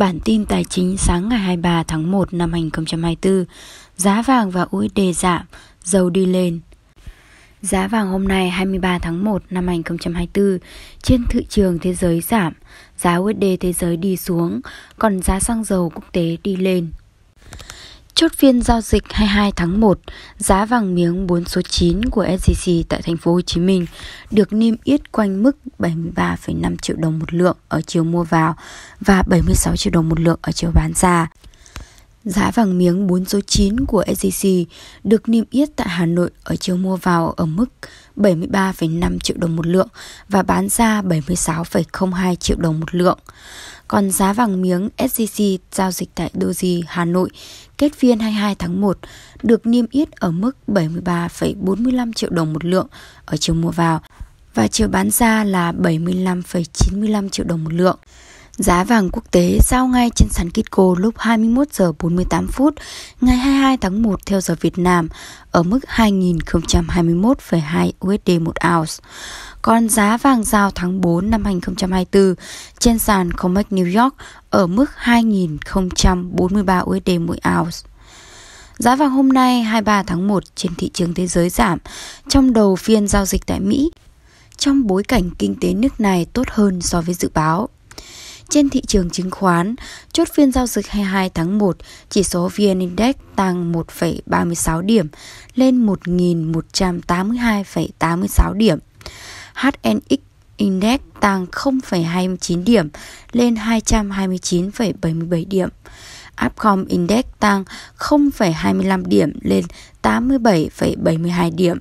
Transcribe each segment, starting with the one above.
Bản tin tài chính sáng ngày 23 tháng 1 năm 2024, giá vàng và USD giảm, dầu đi lên. Giá vàng hôm nay 23 tháng 1 năm 2024 trên thị trường thế giới giảm, giá USD thế giới đi xuống, còn giá xăng dầu quốc tế đi lên. Chốt phiên giao dịch 22 tháng 1, giá vàng miếng 4 số 9 của SJC tại thành phố Hồ Chí Minh được niêm yết quanh mức 73,5 triệu đồng một lượng ở chiều mua vào và 76 triệu đồng một lượng ở chiều bán ra. Giá vàng miếng 4 số 9 của SJC được niêm yết tại Hà Nội ở chiều mua vào ở mức 73,5 triệu đồng một lượng và bán ra 76,02 triệu đồng một lượng. Còn giá vàng miếng SJC giao dịch tại Doji Hà Nội kết phiên 22 tháng 1 được niêm yết ở mức 73,45 triệu đồng một lượng ở chiều mua vào và chiều bán ra là 75,95 triệu đồng một lượng. Giá vàng quốc tế giao ngay trên sàn Kitco lúc 21 giờ 48 phút ngày 22 tháng 1 theo giờ Việt Nam ở mức 2021,2 USD một ounce. Còn giá vàng giao tháng 4 năm 2024 trên sàn COMEX New York ở mức 2043 USD mỗi ounce. Giá vàng hôm nay 23 tháng 1 trên thị trường thế giới giảm trong đầu phiên giao dịch tại Mỹ trong bối cảnh kinh tế nước này tốt hơn so với dự báo. Trên thị trường chứng khoán, chốt phiên giao dịch 22 tháng 1, chỉ số VN Index tăng 1,36 điểm lên 1.182,86 điểm. HNX Index tăng 0,29 điểm lên 229,77 điểm. Upcom Index tăng 0,25 điểm lên 87,72 điểm.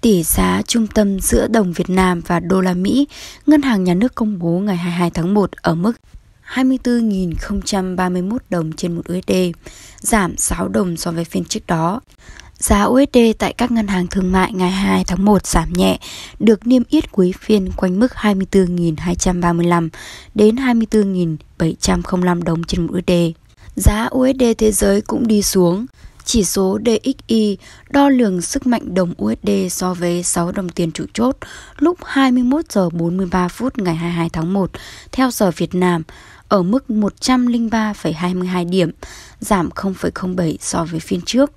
Tỷ giá trung tâm giữa đồng Việt Nam và đô la Mỹ, Ngân hàng Nhà nước công bố ngày 22 tháng 1 ở mức 24.031 đồng trên 1 USD, giảm 6 đồng so với phiên trước đó. Giá USD tại các ngân hàng thương mại ngày 2 tháng 1 giảm nhẹ, được niêm yết cuối phiên quanh mức 24.235 đến 24.705 đồng trên 1 USD. Giá USD thế giới cũng đi xuống, chỉ số DXY đo lường sức mạnh đồng USD so với 6 đồng tiền chủ chốt lúc 21 giờ 43 phút ngày 22 tháng 1 theo giờ Việt Nam ở mức 103,22 điểm, giảm 0,07 so với phiên trước.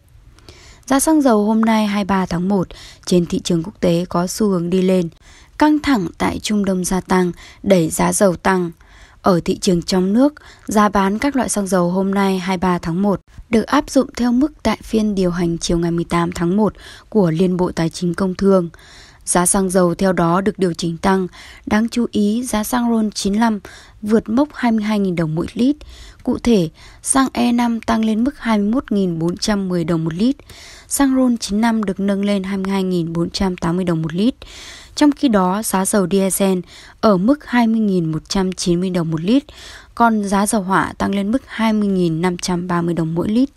Giá xăng dầu hôm nay 23 tháng 1 trên thị trường quốc tế có xu hướng đi lên. Căng thẳng tại Trung Đông gia tăng, đẩy giá dầu tăng. Ở thị trường trong nước, giá bán các loại xăng dầu hôm nay 23 tháng 1 được áp dụng theo mức tại phiên điều hành chiều ngày 18 tháng 1 của Liên Bộ Tài chính Công Thương. Giá xăng dầu theo đó được điều chỉnh tăng. Đáng chú ý, giá xăng RON 95 vượt mốc 22.000 đồng mỗi lít. Cụ thể, xăng E5 tăng lên mức 21.410 đồng một lít. Xăng RON 95 được nâng lên 22.480 đồng một lít. Trong khi đó, giá dầu diesel ở mức 20.190 đồng một lít, còn giá dầu hỏa tăng lên mức 20.530 đồng mỗi lít.